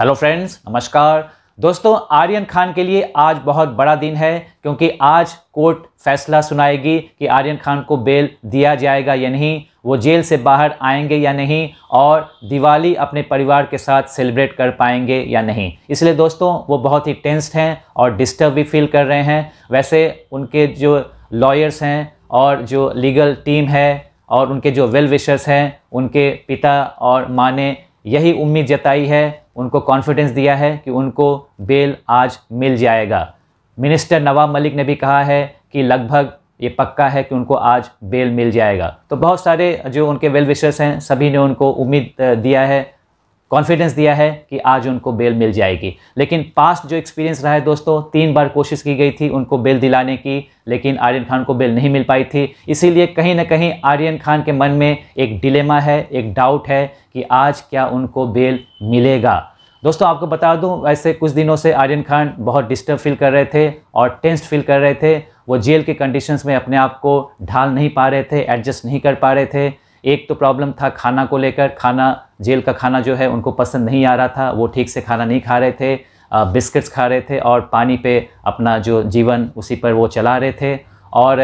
hello friends नमस्कार दोस्तों आर्यन खान के लिए आज बहुत बड़ा दिन है क्योंकि आज कोर्ट फैसला सुनाएगी कि आर्यन खान को बेल दिया जाएगा या नहीं वो जेल से बाहर आएंगे या नहीं और दिवाली अपने परिवार के साथ सेलिब्रेट कर पाएंगे या नहीं इसलिए दोस्तों वो बहुत ही टेंस्ड हैं और डिस्टर्ब भी फील कर रहे हैं वैसे उनके जो लॉयर्स हैं और जो लीगल टीम है और उनके जो वेल विशर्स हैं उनके पिता और माँ ने यही उम्मीद जताई है उनको कॉन्फिडेंस दिया है कि उनको बेल आज मिल जाएगा मिनिस्टर नवाब मलिक ने भी कहा है कि लगभग ये पक्का है कि उनको आज बेल मिल जाएगा तो बहुत सारे जो उनके वेल विशर्स हैं सभी ने उनको उम्मीद दिया है कॉन्फिडेंस दिया है कि आज उनको बेल मिल जाएगी लेकिन पास्ट जो एक्सपीरियंस रहा है दोस्तों तीन बार कोशिश की गई थी उनको बेल दिलाने की लेकिन आर्यन खान को बेल नहीं मिल पाई थी इसीलिए कहीं ना कहीं आर्यन खान के मन में एक डिलेमा है एक डाउट है कि आज क्या उनको बेल मिलेगा दोस्तों आपको बता दूं ऐसे कुछ दिनों से आर्यन खान बहुत डिस्टर्ब फील कर रहे थे और टेंस्ड फील कर रहे थे वो जेल के कंडीशंस में अपने आप को ढाल नहीं पा रहे थे एडजस्ट नहीं कर पा रहे थे एक तो प्रॉब्लम था खाना को लेकर खाना जेल का खाना जो है उनको पसंद नहीं आ रहा था वो ठीक से खाना नहीं खा रहे थे बिस्किट्स खा रहे थे और पानी पे अपना जो जीवन उसी पर वो चला रहे थे और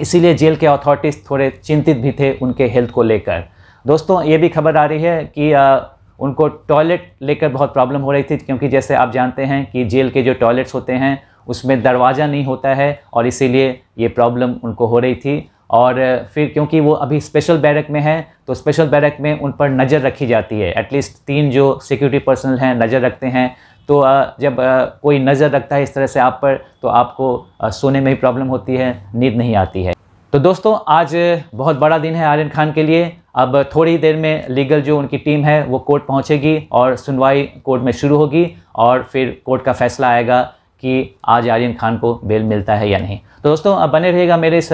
इसीलिए जेल के अथॉरिटीज़ थोड़े चिंतित भी थे उनके हेल्थ को लेकर दोस्तों ये भी खबर आ रही है कि आ, उनको टॉयलेट लेकर बहुत प्रॉब्लम हो रही थी क्योंकि जैसे आप जानते हैं कि जेल के जो टॉयलेट्स होते हैं उसमें दरवाज़ा नहीं होता है और इसीलिए ये प्रॉब्लम उनको हो रही थी और फिर क्योंकि वो अभी स्पेशल बैरक में है तो स्पेशल बैरक में उन पर नज़र रखी जाती है एटलीस्ट तीन जो सिक्योरिटी पर्सनल हैं नज़र रखते हैं तो जब कोई नज़र रखता है इस तरह से आप पर तो आपको सोने में ही प्रॉब्लम होती है नींद नहीं आती है तो दोस्तों आज बहुत बड़ा दिन है आर्यन खान के लिए अब थोड़ी देर में लीगल जो उनकी टीम है वो कोर्ट पहुंचेगी और सुनवाई कोर्ट में शुरू होगी और फिर कोर्ट का फैसला आएगा कि आज आर्यन खान को बेल मिलता है या नहीं तो दोस्तों अब बने रहेगा मेरे इस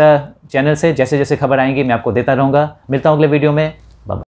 चैनल से जैसे जैसे खबर आएंगी मैं आपको देता रहूँगा मिलता हूँ अगले वीडियो में